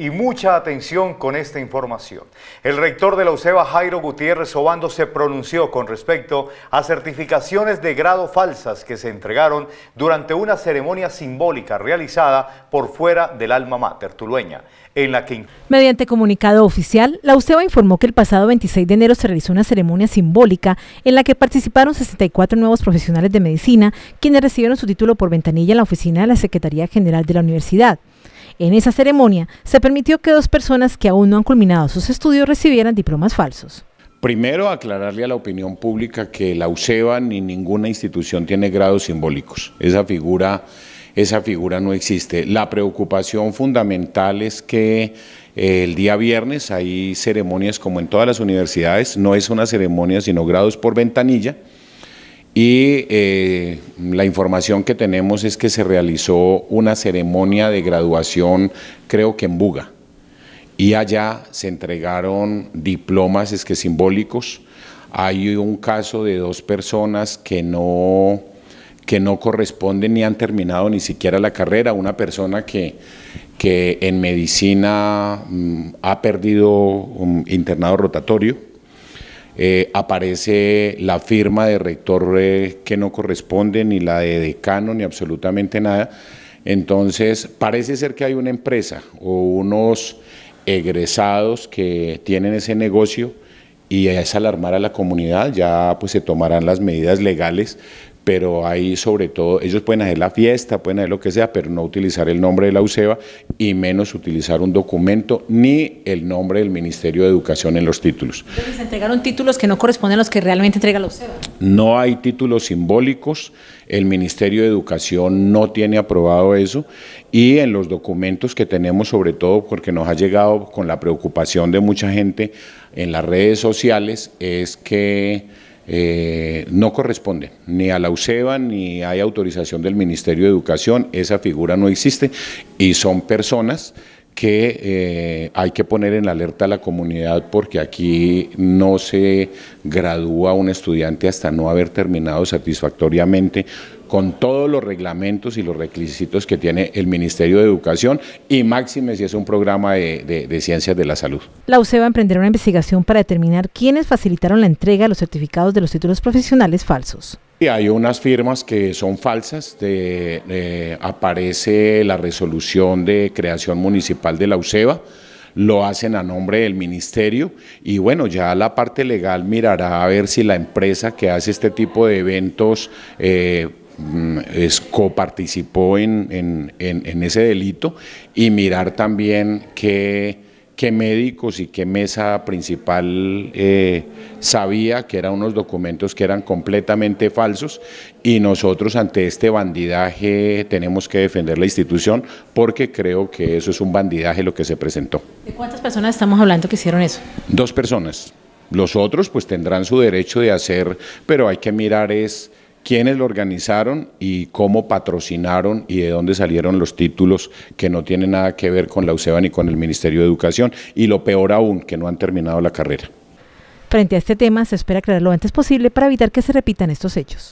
y mucha atención con esta información. El rector de la UCEBA, Jairo Gutiérrez Obando, se pronunció con respecto a certificaciones de grado falsas que se entregaron durante una ceremonia simbólica realizada por fuera del alma mater tulueña, en la que... Mediante comunicado oficial, la UCEBA informó que el pasado 26 de enero se realizó una ceremonia simbólica en la que participaron 64 nuevos profesionales de medicina, quienes recibieron su título por ventanilla en la oficina de la Secretaría General de la Universidad. En esa ceremonia se permitió que dos personas que aún no han culminado sus estudios recibieran diplomas falsos. Primero, aclararle a la opinión pública que la UCEBA ni ninguna institución tiene grados simbólicos. Esa figura, esa figura no existe. La preocupación fundamental es que eh, el día viernes hay ceremonias como en todas las universidades, no es una ceremonia sino grados por ventanilla. Y eh, la información que tenemos es que se realizó una ceremonia de graduación, creo que en Buga. Y allá se entregaron diplomas es que simbólicos. Hay un caso de dos personas que no, que no corresponden ni han terminado ni siquiera la carrera. Una persona que, que en medicina mm, ha perdido un internado rotatorio eh, aparece la firma de rector eh, que no corresponde, ni la de decano, ni absolutamente nada. Entonces, parece ser que hay una empresa o unos egresados que tienen ese negocio y es alarmar a la comunidad, ya pues se tomarán las medidas legales, pero ahí sobre todo, ellos pueden hacer la fiesta, pueden hacer lo que sea, pero no utilizar el nombre de la UCEBA y menos utilizar un documento ni el nombre del Ministerio de Educación en los títulos. entregaron títulos que no corresponden a los que realmente entrega la UCEBA? No hay títulos simbólicos, el Ministerio de Educación no tiene aprobado eso y en los documentos que tenemos, sobre todo porque nos ha llegado con la preocupación de mucha gente en las redes sociales, es que eh, no corresponde ni a la UCEBA ni hay autorización del Ministerio de Educación, esa figura no existe y son personas que eh, hay que poner en alerta a la comunidad porque aquí no se gradúa un estudiante hasta no haber terminado satisfactoriamente con todos los reglamentos y los requisitos que tiene el Ministerio de Educación y máxime si es un programa de, de ciencias de la salud. La UCE va a emprender una investigación para determinar quiénes facilitaron la entrega de los certificados de los títulos profesionales falsos hay unas firmas que son falsas, aparece la resolución de creación municipal de la UCEBA, lo hacen a nombre del ministerio y bueno, ya la parte legal mirará a ver si la empresa que hace este tipo de eventos eh, mm, es, coparticipó en, en, en ese delito y mirar también que qué médicos y qué mesa principal eh, sabía que eran unos documentos que eran completamente falsos y nosotros ante este bandidaje tenemos que defender la institución porque creo que eso es un bandidaje lo que se presentó. ¿De cuántas personas estamos hablando que hicieron eso? Dos personas. Los otros pues tendrán su derecho de hacer, pero hay que mirar es quiénes lo organizaron y cómo patrocinaron y de dónde salieron los títulos que no tienen nada que ver con la UCEBA ni con el Ministerio de Educación y lo peor aún, que no han terminado la carrera. Frente a este tema, se espera crear lo antes posible para evitar que se repitan estos hechos.